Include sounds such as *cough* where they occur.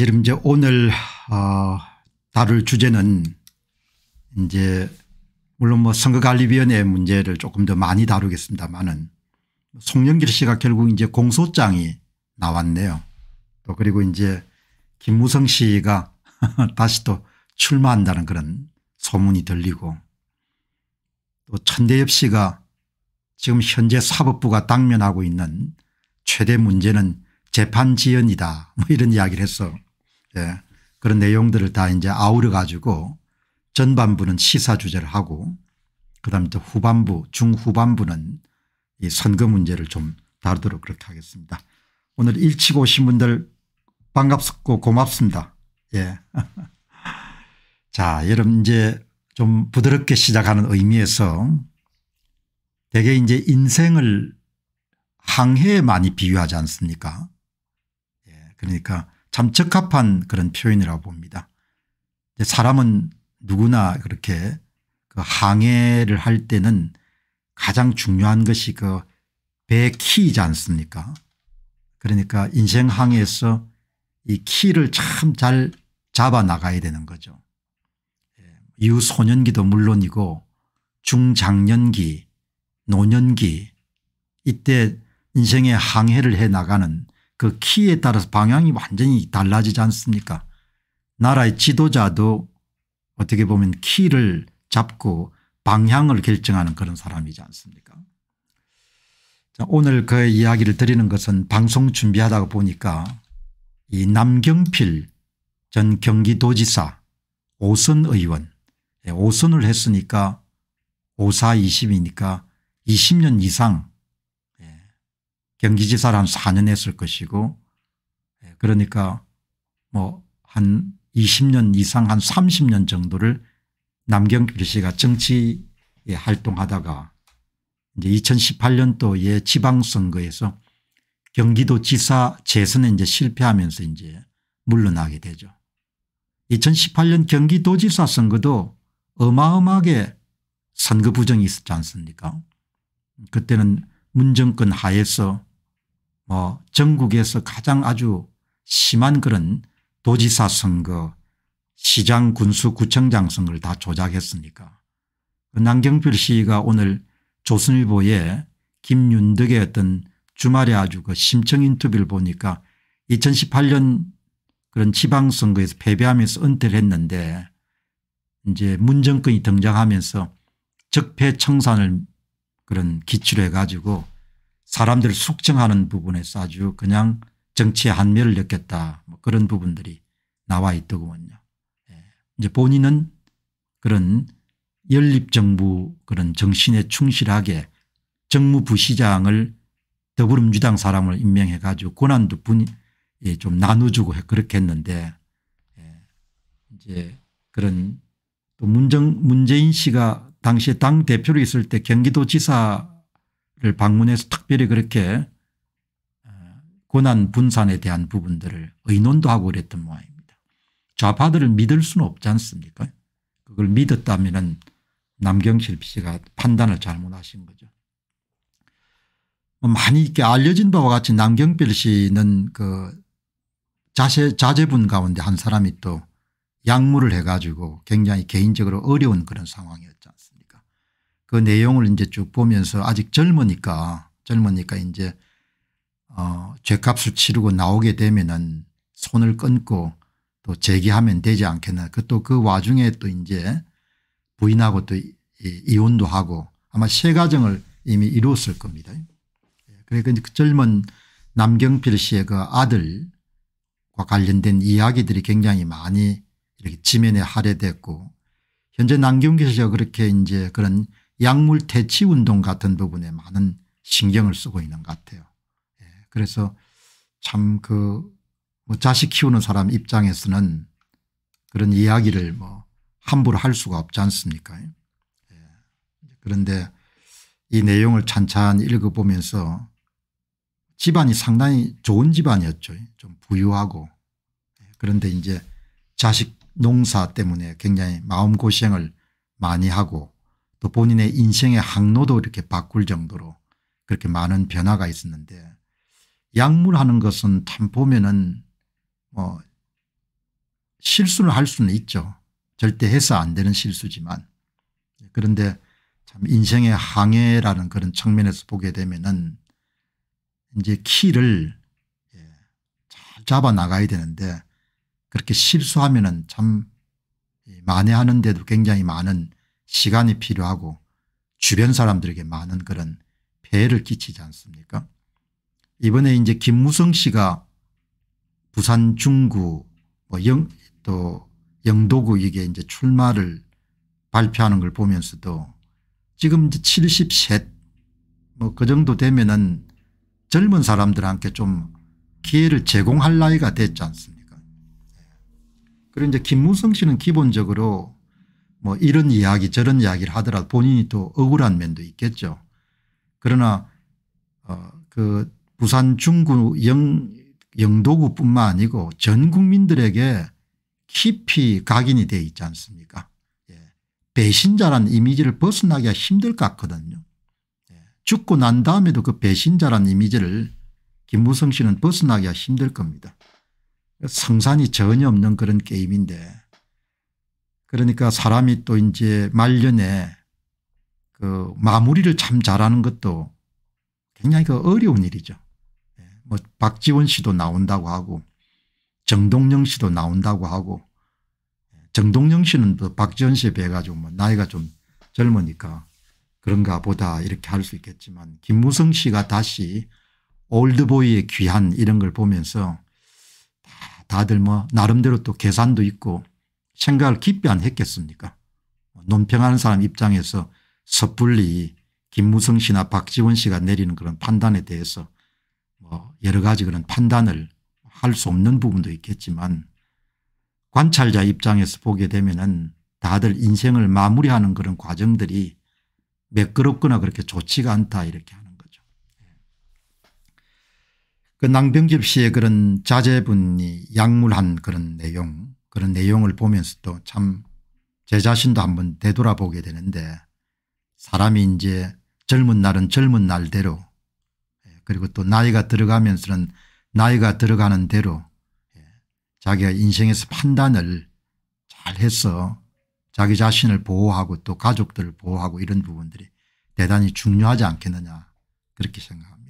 여러분 이제 오늘 어 다룰 주제는 이제 물론 뭐 선거관리위원회 문제를 조금 더 많이 다루겠습니다만은 송영길 씨가 결국 이제 공소장이 나왔네요. 또 그리고 이제 김무성 씨가 *laughs* 다시 또 출마한다는 그런 소문이 들리고 또 천대엽 씨가 지금 현재 사법부가 당면하고 있는 최대 문제는 재판 지연이다 *laughs* 뭐 이런 이야기를 해서 예. 그런 내용들을 다 이제 아우려 가지고 전반부는 시사 주제를 하고 그다음에 또 후반부 중후반부는 이 선거 문제를 좀 다루도록 그렇게 하겠습니다. 오늘 일찍 오신 분들 반갑고 고맙습니다. 예. *laughs* 자, 여러분 이제 좀 부드럽게 시작하는 의미에서 대개 이제 인생을 항해에 많이 비유하지 않습니까? 그러니까 참 적합한 그런 표현이라고 봅니다. 사람은 누구나 그렇게 그 항해를 할 때는 가장 중요한 것이 그배 키이지 않습니까 그러니까 인생 항해에서 이 키를 참 잘 잡아 나가야 되는 거죠. 유소년기도 예, 물론이고 중장년기 노년기 이때 인생의 항해를 해 나가는 그 키에 따라서 방향이 완전히 달라지지 않습니까 나라의 지도자도 어떻게 보면 키를 잡고 방향을 결정하는 그런 사람이지 않습니까 자, 오늘 그 이야기를 드리는 것은 방송 준비하다가 보니까 이 남경필 전 경기도지사 오선 의원 예, 오선을 했으니까 5 4 20이니까 20년 이상 경기지사를 한 4년 했을 것이고 예, 그러니까 뭐 한 20년 이상 한 30년 정도를 남경필 씨가 정치에 활동하다가 이제 2018년도에 예 지방선거에서 경기도 지사 재선에 이제 실패하면서 이제 물러나게 되죠. 2018년 경기도지사 선거도 어마어마하게 선거 부정이 있었지 않습니까 그때는 문정권 하에서 뭐 전국에서 가장 아주 심한 그런 도지사 선거 시장 군수 구청장 선거를 다 조작했으니까 그 남경필 시위가 오늘 조선일보에 김윤덕의 어떤 주말에 아주 그 심청 인터뷰를 보니까 2018년 그런 지방선거에서 패배하면서 은퇴를 했는데 이제 문정권이 등장하면서 적폐청산을 그런 기출 해가지고 사람들 숙청하는 부분에서 아주 그냥 정치의 한멸을 느꼈다 뭐 그런 부분들이 나와 있더군요. 예. 이제 본인은 그런 연립정부 그런 정신에 충실하게 정무부시장을 더불어민주당 사람을 임명해 가지고 권한도 분이 예, 좀 나눠주고 그렇게 했는데 예, 이제 그런 또 문정 문재인 씨가 당시에 당 대표로 있을 때 경기도지사 를 방문해서 특별히 그렇게 권한 분산에 대한 부분들을 의논도 하고 그랬던 모양입니다. 좌파들을 믿을 수는 없지 않습니까 그걸 믿었다면 남경실 씨가 판단을 잘못하신 거죠. 뭐 많이 이렇게 알려진 바와 같이 남경필 씨는 그 자세, 자제분 가운데 한 사람이 또 약물을 해가지고 굉장히 개인적으로 어려운 그런 상황이었지 않습니까 그 내용을 이제 쭉 보면서 아직 젊으니까 젊으니까 이제 어 죄값을 치르고 나오게 되면은 손을 끊고 또 재기하면 되지 않겠나. 그또 그 와중에 또 이제 부인하고 또 이혼도 하고 아마 새 가정을 이미 이루었을 겁니다. 예, 그러니까 그 젊은 남경필 씨의 그 아들과 관련된 이야기들이 굉장히 많이 이렇게 지면에 할애됐고 현재 남경필 씨가 그렇게 이제 그런 약물 퇴치 운동 같은 부분에 많은 신경을 쓰고 있는 것 같아요. 예. 그래서 참그뭐 자식 키우는 사람 입장에서는 그런 이야기를 뭐 함부로 할 수가 없지 않습니까? 예. 그런데 이 내용을 찬찬히 읽어보면서 집안이 상당히 좋은 집안이었죠. 좀 부유하고 예, 그런데 이제 자식 농사 때문에 굉장히 마음고생을 많이 하고 또 본인의 인생의 항로도 이렇게 바꿀 정도로 그렇게 많은 변화가 있었는데 약물하는 것은 참 보면은 뭐 실수를 할 수는 있죠. 절대 해서 안 되는 실수지만 그런데 참 인생의 항해라는 그런 측면에서 보게 되면은 이제 키를 예, 잘 잡아 나가야 되는데 그렇게 실수하면은 참 예, 만회하는데도 굉장히 많은 시간이 필요하고 주변 사람들에게 많은 그런 폐해를 끼치지 않습니까 이번에 이제 김무성 씨가 부산 중구 뭐 영, 또 영도구 이게 이제 출마를 발표하는 걸 보면서도 지금 이제 73, 뭐 그 정도 되면은 젊은 사람들한테 좀 기회를 제공할 나이가 됐지 않습니까. 예. 그리고 이제 김무성 씨는 기본적으로 뭐 이런 이야기 저런 이야기를 하더라도 본인이 또 억울한 면도 있겠죠. 그러나 어그 부산 중구 영 영도구뿐만 아니고 전 국민들에게 깊이 각인이 되 있지 않습니까? 예. 배신자란 이미지를 벗어나기가 힘들 것 같거든요. 예. 죽고 난 다음에도 그 배신자란 이미지를 김무성 씨는 벗어나기가 힘들 겁니다. 성산이 전혀 없는 그런 게임인데 그러니까 사람이 또 이제 말년에 그 마무리를 참 잘하는 것도 굉장히 그 어려운 일이죠. 예, 뭐 박지원 씨도 나온다고 하고 정동영 씨도 나온다고 하고 예, 정동영 씨는 또 박지원 씨에 비해 가지고 뭐 나이가 좀 젊으니까 그런가 보다 이렇게 할 수 있겠지만 김무성 씨가 다시 올드보이의 귀한 이런 걸 보면서 다들 뭐 나름대로 또 계산도 있고 생각을 깊이 안 했겠습니까 논평하는 사람 입장에서 섣불리 김무성 씨나 박지원 씨가 내리는 그런 판단에 대해서 뭐 여러 가지 그런 판단을 할 수 없는 부분도 있겠지만 관찰자 입장에서 보게 되면은 다들 인생을 마무리하는 그런 과정들이 매끄럽거나 그렇게 좋지가 않다 이렇게 하는 거죠. 그 낭병집 씨의 그런 자제분이 약물한 그런 내용 그런 내용을 보면서도 참 제 자신도 한번 되돌아보게 되는데 사람이 이제 젊은 날은 젊은 날대로 예, 그리고 또 나이가 들어가면서는 나이가 들어가는 대로 예, 자기가 인생에서 판단을 잘해서 자기 자신을 보호하고 또 가족들을 보호하고 이런 부분들이 대단히 중요하지 않겠느냐 그렇게 생각합니다.